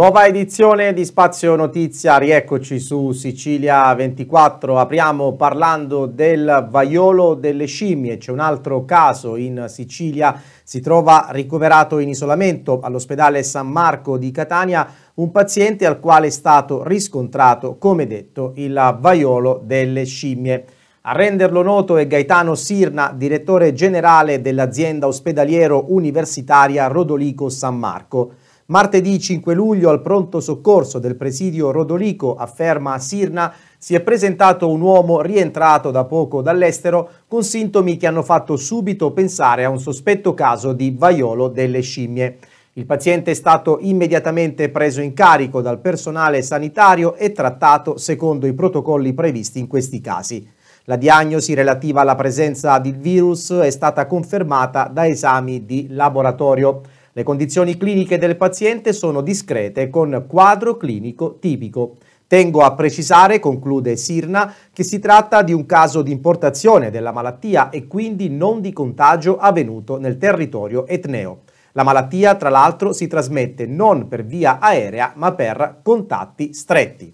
Nuova edizione di Spazio Notizia, rieccoci su Sicilia 24, apriamo parlando del vaiolo delle scimmie, c'è un altro caso in Sicilia, si trova ricoverato in isolamento all'ospedale San Marco di Catania un paziente al quale è stato riscontrato, come detto, il vaiolo delle scimmie. A renderlo noto è Gaetano Sirna, direttore generale dell'azienda ospedaliero universitaria Rodolico San Marco. Martedì 5 luglio al pronto soccorso del presidio Rodolico afferma Sirna si è presentato un uomo rientrato da poco dall'estero con sintomi che hanno fatto subito pensare a un sospetto caso di vaiolo delle scimmie. Il paziente è stato immediatamente preso in carico dal personale sanitario e trattato secondo i protocolli previsti in questi casi. La diagnosi relativa alla presenza del virus è stata confermata da esami di laboratorio. Le condizioni cliniche del paziente sono discrete con quadro clinico tipico. Tengo a precisare, conclude Sirna, che si tratta di un caso di importazione della malattia e quindi non di contagio avvenuto nel territorio etneo. La malattia, tra l'altro, si trasmette non per via aerea, ma per contatti stretti.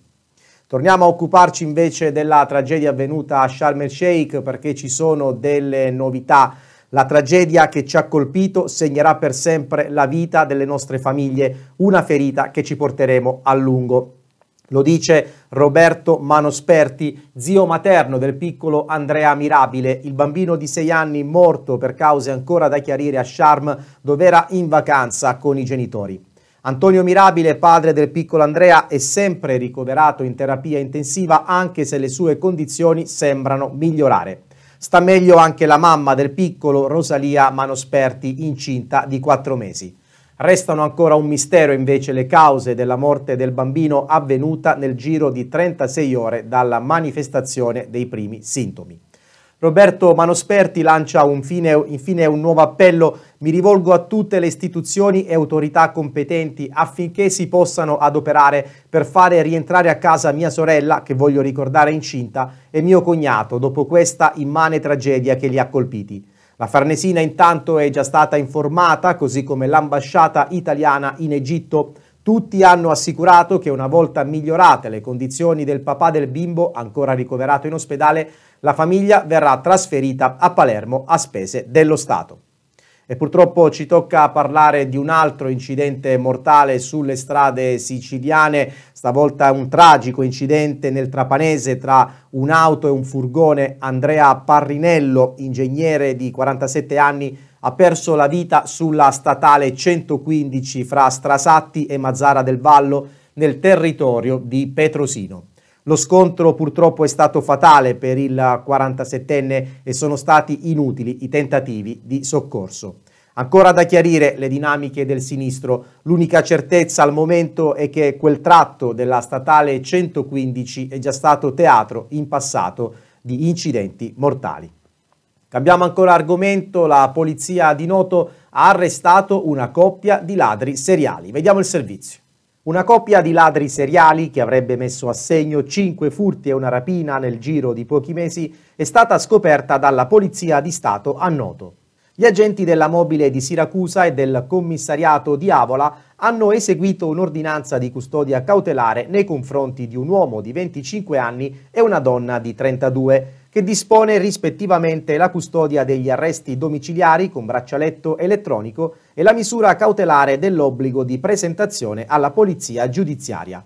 Torniamo a occuparci invece della tragedia avvenuta a Sharm el Sheikh perché ci sono delle novità la tragedia che ci ha colpito segnerà per sempre la vita delle nostre famiglie, una ferita che ci porteremo a lungo. Lo dice Roberto Manosperti, zio materno del piccolo Andrea Mirabile, il bambino di sei anni morto per cause ancora da chiarire a Sharm, dove era in vacanza con i genitori. Antonio Mirabile, padre del piccolo Andrea, è sempre ricoverato in terapia intensiva anche se le sue condizioni sembrano migliorare. Sta meglio anche la mamma del piccolo Rosalia Manosperti, incinta di quattro mesi. Restano ancora un mistero invece le cause della morte del bambino avvenuta nel giro di 36 ore dalla manifestazione dei primi sintomi. Roberto Manosperti lancia un fine, infine un nuovo appello. Mi rivolgo a tutte le istituzioni e autorità competenti affinché si possano adoperare per fare rientrare a casa mia sorella, che voglio ricordare incinta, e mio cognato dopo questa immane tragedia che li ha colpiti. La Farnesina intanto è già stata informata, così come l'ambasciata italiana in Egitto. Tutti hanno assicurato che una volta migliorate le condizioni del papà del bimbo ancora ricoverato in ospedale, la famiglia verrà trasferita a Palermo a spese dello Stato. E purtroppo ci tocca parlare di un altro incidente mortale sulle strade siciliane, stavolta un tragico incidente nel Trapanese tra un'auto e un furgone. Andrea Parrinello, ingegnere di 47 anni, ha perso la vita sulla statale 115 fra Strasatti e Mazzara del Vallo nel territorio di Petrosino. Lo scontro purtroppo è stato fatale per il 47enne e sono stati inutili i tentativi di soccorso. Ancora da chiarire le dinamiche del sinistro, l'unica certezza al momento è che quel tratto della statale 115 è già stato teatro in passato di incidenti mortali. Cambiamo ancora argomento, la polizia di Noto ha arrestato una coppia di ladri seriali. Vediamo il servizio. Una coppia di ladri seriali che avrebbe messo a segno 5 furti e una rapina nel giro di pochi mesi è stata scoperta dalla Polizia di Stato a Noto. Gli agenti della mobile di Siracusa e del commissariato di Avola hanno eseguito un'ordinanza di custodia cautelare nei confronti di un uomo di 25 anni e una donna di 32 che dispone rispettivamente la custodia degli arresti domiciliari con braccialetto elettronico e la misura cautelare dell'obbligo di presentazione alla polizia giudiziaria.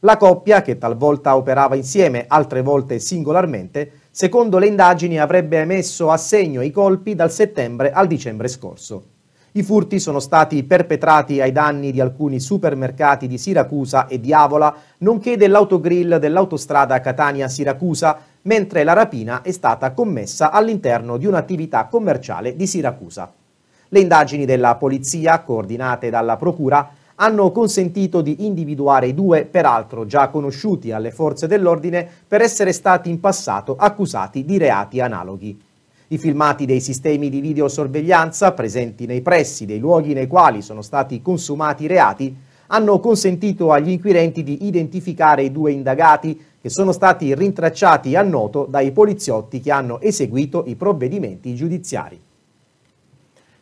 La coppia, che talvolta operava insieme, altre volte singolarmente, secondo le indagini avrebbe messo a segno i colpi dal settembre al dicembre scorso. I furti sono stati perpetrati ai danni di alcuni supermercati di Siracusa e di Avola, nonché dell'autogrill dell'autostrada Catania-Siracusa, mentre la rapina è stata commessa all'interno di un'attività commerciale di Siracusa. Le indagini della polizia, coordinate dalla procura, hanno consentito di individuare i due, peraltro già conosciuti alle forze dell'ordine, per essere stati in passato accusati di reati analoghi. I filmati dei sistemi di videosorveglianza presenti nei pressi dei luoghi nei quali sono stati consumati i reati hanno consentito agli inquirenti di identificare i due indagati che sono stati rintracciati a noto dai poliziotti che hanno eseguito i provvedimenti giudiziari.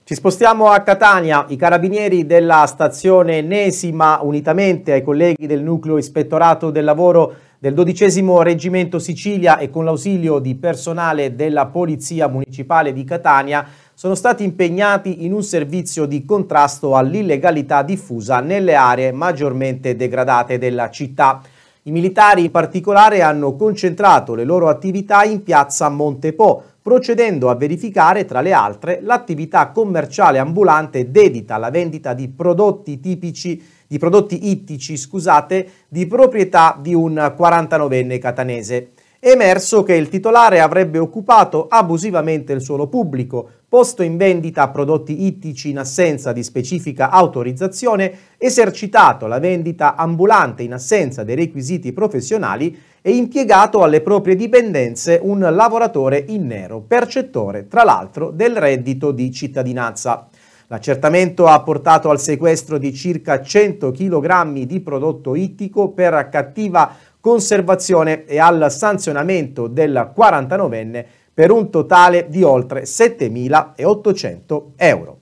Ci spostiamo a Catania. I carabinieri della stazione Enesima, unitamente ai colleghi del nucleo ispettorato del lavoro del 12 Reggimento Sicilia e con l'ausilio di personale della Polizia Municipale di Catania, sono stati impegnati in un servizio di contrasto all'illegalità diffusa nelle aree maggiormente degradate della città. I militari in particolare hanno concentrato le loro attività in piazza Montepò, procedendo a verificare, tra le altre, l'attività commerciale ambulante dedita alla vendita di prodotti tipici di prodotti ittici, scusate, di proprietà di un 49enne catanese è emerso che il titolare avrebbe occupato abusivamente il suolo pubblico, posto in vendita prodotti ittici in assenza di specifica autorizzazione, esercitato la vendita ambulante in assenza dei requisiti professionali e impiegato alle proprie dipendenze un lavoratore in nero, percettore tra l'altro del reddito di cittadinanza. L'accertamento ha portato al sequestro di circa 100 kg di prodotto ittico per cattiva conservazione e al sanzionamento del 49enne per un totale di oltre 7.800 euro.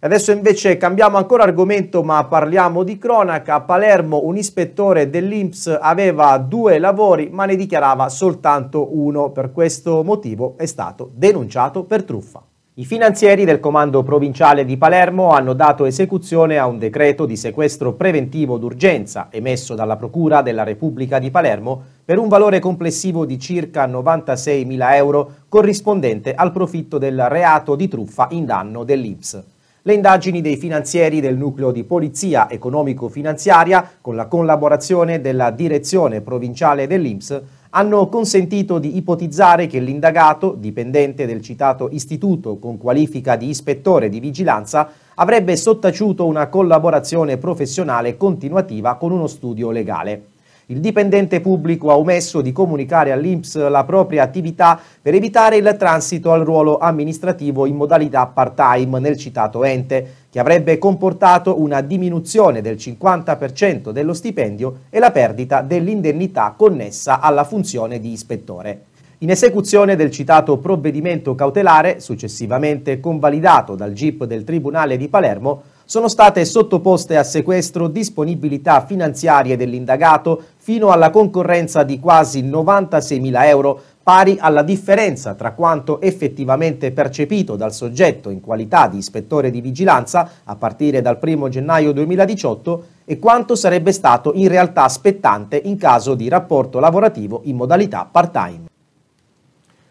Adesso invece cambiamo ancora argomento ma parliamo di cronaca. A Palermo un ispettore dell'Inps aveva due lavori ma ne dichiarava soltanto uno. Per questo motivo è stato denunciato per truffa. I finanzieri del Comando Provinciale di Palermo hanno dato esecuzione a un decreto di sequestro preventivo d'urgenza emesso dalla Procura della Repubblica di Palermo per un valore complessivo di circa 96.000 euro corrispondente al profitto del reato di truffa in danno dell'Ips. Le indagini dei finanzieri del nucleo di polizia economico-finanziaria, con la collaborazione della direzione provinciale dell'Ips, hanno consentito di ipotizzare che l'indagato, dipendente del citato istituto con qualifica di ispettore di vigilanza, avrebbe sottaciuto una collaborazione professionale continuativa con uno studio legale. Il dipendente pubblico ha omesso di comunicare all'INPS la propria attività per evitare il transito al ruolo amministrativo in modalità part-time nel citato ente, che avrebbe comportato una diminuzione del 50% dello stipendio e la perdita dell'indennità connessa alla funzione di ispettore. In esecuzione del citato provvedimento cautelare, successivamente convalidato dal GIP del Tribunale di Palermo, sono state sottoposte a sequestro disponibilità finanziarie dell'indagato fino alla concorrenza di quasi 96.000 euro pari alla differenza tra quanto effettivamente percepito dal soggetto in qualità di ispettore di vigilanza a partire dal 1 gennaio 2018 e quanto sarebbe stato in realtà spettante in caso di rapporto lavorativo in modalità part-time.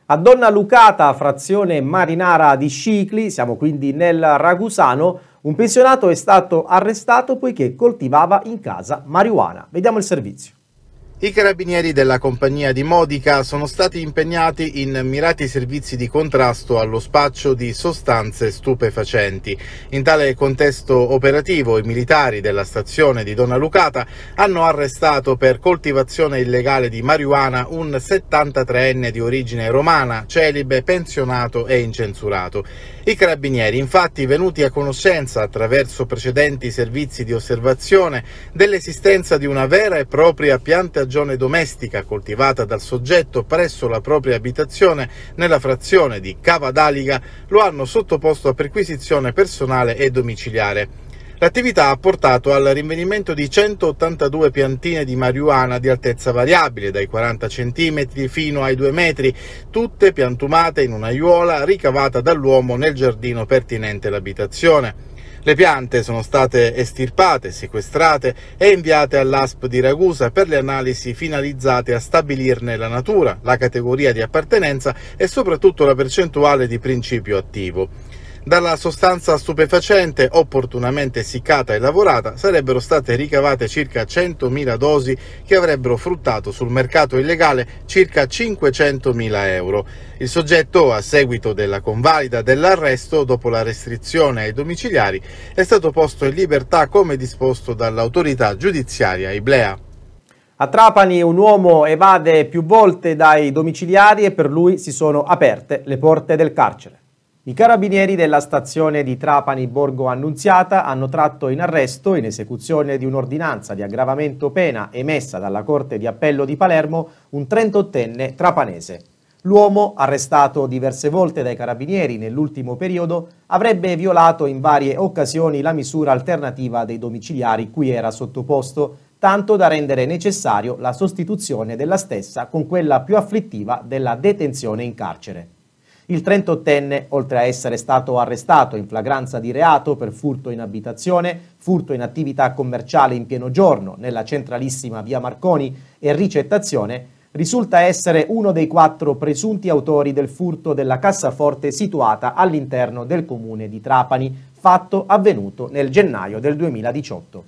A Donna Lucata, frazione marinara di Scicli, siamo quindi nel Ragusano, un pensionato è stato arrestato poiché coltivava in casa marijuana. Vediamo il servizio. I carabinieri della compagnia di Modica sono stati impegnati in mirati servizi di contrasto allo spaccio di sostanze stupefacenti. In tale contesto operativo i militari della stazione di Donna Lucata hanno arrestato per coltivazione illegale di marijuana un 73enne di origine romana, celibe, pensionato e incensurato. I carabinieri infatti venuti a conoscenza attraverso precedenti servizi di osservazione dell'esistenza di una vera e propria pianta piantagione domestica coltivata dal soggetto presso la propria abitazione nella frazione di Cava d'Aliga lo hanno sottoposto a perquisizione personale e domiciliare. L'attività ha portato al rinvenimento di 182 piantine di marijuana di altezza variabile, dai 40 cm fino ai 2 metri, tutte piantumate in aiuola ricavata dall'uomo nel giardino pertinente l'abitazione. Le piante sono state estirpate, sequestrate e inviate all'ASP di Ragusa per le analisi finalizzate a stabilirne la natura, la categoria di appartenenza e soprattutto la percentuale di principio attivo. Dalla sostanza stupefacente opportunamente essiccata e lavorata sarebbero state ricavate circa 100.000 dosi che avrebbero fruttato sul mercato illegale circa 500.000 euro. Il soggetto, a seguito della convalida dell'arresto dopo la restrizione ai domiciliari, è stato posto in libertà come disposto dall'autorità giudiziaria Iblea. A Trapani un uomo evade più volte dai domiciliari e per lui si sono aperte le porte del carcere. I carabinieri della stazione di Trapani Borgo Annunziata hanno tratto in arresto, in esecuzione di un'ordinanza di aggravamento pena emessa dalla Corte di Appello di Palermo, un 38enne trapanese. L'uomo, arrestato diverse volte dai carabinieri nell'ultimo periodo, avrebbe violato in varie occasioni la misura alternativa dei domiciliari cui era sottoposto, tanto da rendere necessario la sostituzione della stessa con quella più afflittiva della detenzione in carcere. Il 38enne, oltre a essere stato arrestato in flagranza di reato per furto in abitazione, furto in attività commerciale in pieno giorno nella centralissima via Marconi e ricettazione, risulta essere uno dei quattro presunti autori del furto della cassaforte situata all'interno del comune di Trapani, fatto avvenuto nel gennaio del 2018.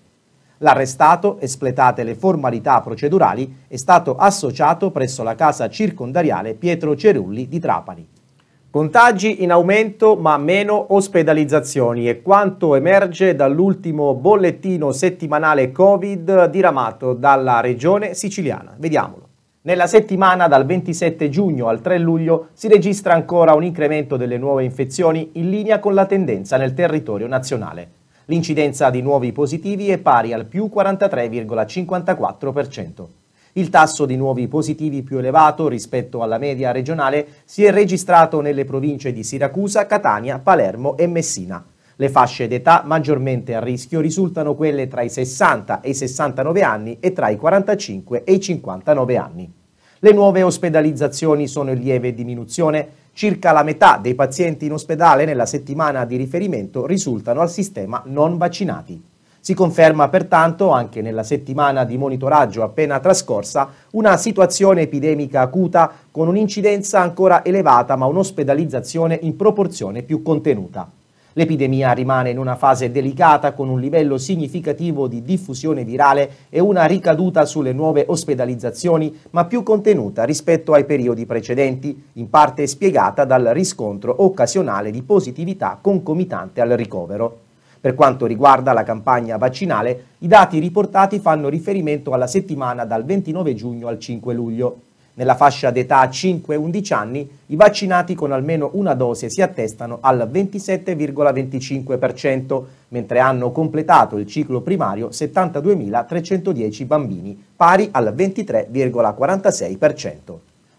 L'arrestato, espletate le formalità procedurali, è stato associato presso la casa circondariale Pietro Cerulli di Trapani. Contagi in aumento ma meno ospedalizzazioni è quanto emerge dall'ultimo bollettino settimanale Covid diramato dalla regione siciliana. Vediamolo. Nella settimana dal 27 giugno al 3 luglio si registra ancora un incremento delle nuove infezioni in linea con la tendenza nel territorio nazionale. L'incidenza di nuovi positivi è pari al più 43,54%. Il tasso di nuovi positivi più elevato rispetto alla media regionale si è registrato nelle province di Siracusa, Catania, Palermo e Messina. Le fasce d'età maggiormente a rischio risultano quelle tra i 60 e i 69 anni e tra i 45 e i 59 anni. Le nuove ospedalizzazioni sono in lieve diminuzione, circa la metà dei pazienti in ospedale nella settimana di riferimento risultano al sistema non vaccinati. Si conferma pertanto, anche nella settimana di monitoraggio appena trascorsa, una situazione epidemica acuta con un'incidenza ancora elevata ma un'ospedalizzazione in proporzione più contenuta. L'epidemia rimane in una fase delicata con un livello significativo di diffusione virale e una ricaduta sulle nuove ospedalizzazioni, ma più contenuta rispetto ai periodi precedenti, in parte spiegata dal riscontro occasionale di positività concomitante al ricovero. Per quanto riguarda la campagna vaccinale, i dati riportati fanno riferimento alla settimana dal 29 giugno al 5 luglio. Nella fascia d'età 5-11 anni, i vaccinati con almeno una dose si attestano al 27,25%, mentre hanno completato il ciclo primario 72.310 bambini, pari al 23,46%.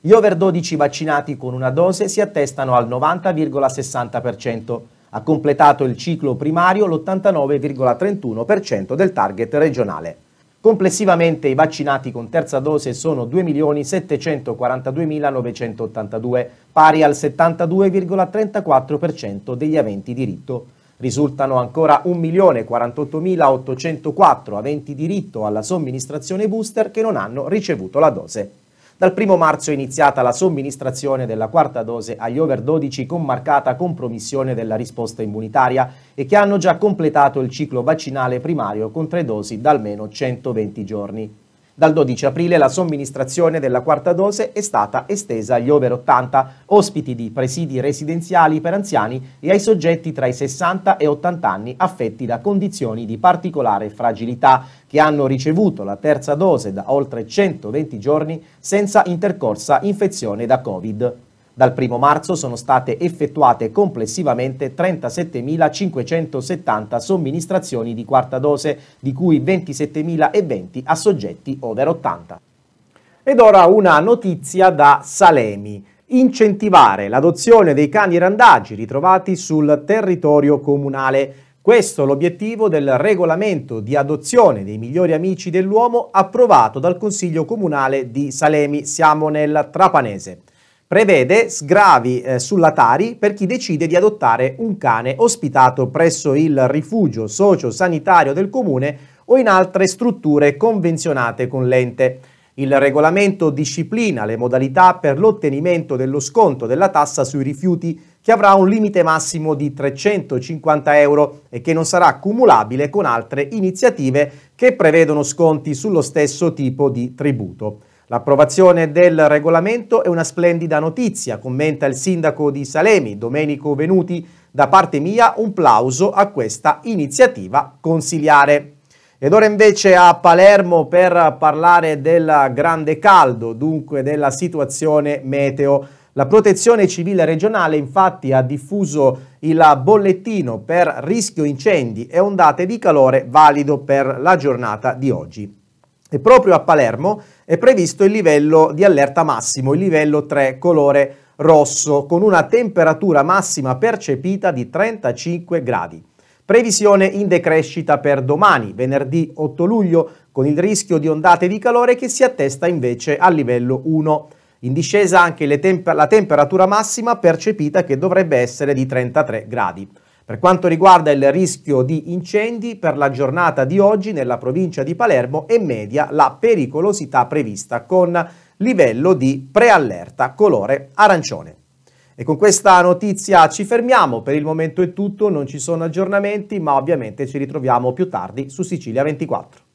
Gli over 12 vaccinati con una dose si attestano al 90,60%. Ha completato il ciclo primario l'89,31% del target regionale. Complessivamente i vaccinati con terza dose sono 2.742.982, pari al 72,34% degli aventi diritto. Risultano ancora 1.048.804 aventi diritto alla somministrazione booster che non hanno ricevuto la dose. Dal 1 marzo è iniziata la somministrazione della quarta dose agli over 12 con marcata compromissione della risposta immunitaria e che hanno già completato il ciclo vaccinale primario con tre dosi da almeno 120 giorni. Dal 12 aprile la somministrazione della quarta dose è stata estesa agli over 80, ospiti di presidi residenziali per anziani e ai soggetti tra i 60 e 80 anni affetti da condizioni di particolare fragilità, che hanno ricevuto la terza dose da oltre 120 giorni senza intercorsa infezione da Covid. Dal 1 marzo sono state effettuate complessivamente 37.570 somministrazioni di quarta dose, di cui 27.020 a soggetti over 80. Ed ora una notizia da Salemi incentivare l'adozione dei cani randaggi ritrovati sul territorio comunale. Questo è l'obiettivo del regolamento di adozione dei migliori amici dell'uomo approvato dal Consiglio Comunale di Salemi. Siamo nel Trapanese prevede sgravi eh, sulla Tari per chi decide di adottare un cane ospitato presso il rifugio socio-sanitario del comune o in altre strutture convenzionate con l'ente. Il regolamento disciplina le modalità per l'ottenimento dello sconto della tassa sui rifiuti, che avrà un limite massimo di 350 euro e che non sarà cumulabile con altre iniziative che prevedono sconti sullo stesso tipo di tributo. L'approvazione del regolamento è una splendida notizia, commenta il sindaco di Salemi, Domenico Venuti. Da parte mia un plauso a questa iniziativa consiliare. Ed ora invece a Palermo per parlare del grande caldo, dunque della situazione meteo. La protezione civile regionale infatti ha diffuso il bollettino per rischio incendi e ondate di calore valido per la giornata di oggi. E proprio a Palermo è previsto il livello di allerta massimo, il livello 3 colore rosso, con una temperatura massima percepita di 35 gradi. Previsione in decrescita per domani, venerdì 8 luglio, con il rischio di ondate di calore che si attesta invece al livello 1. In discesa anche temp la temperatura massima percepita che dovrebbe essere di 33 gradi. Per quanto riguarda il rischio di incendi, per la giornata di oggi nella provincia di Palermo è media la pericolosità prevista con livello di preallerta colore arancione. E con questa notizia ci fermiamo, per il momento è tutto, non ci sono aggiornamenti, ma ovviamente ci ritroviamo più tardi su Sicilia 24.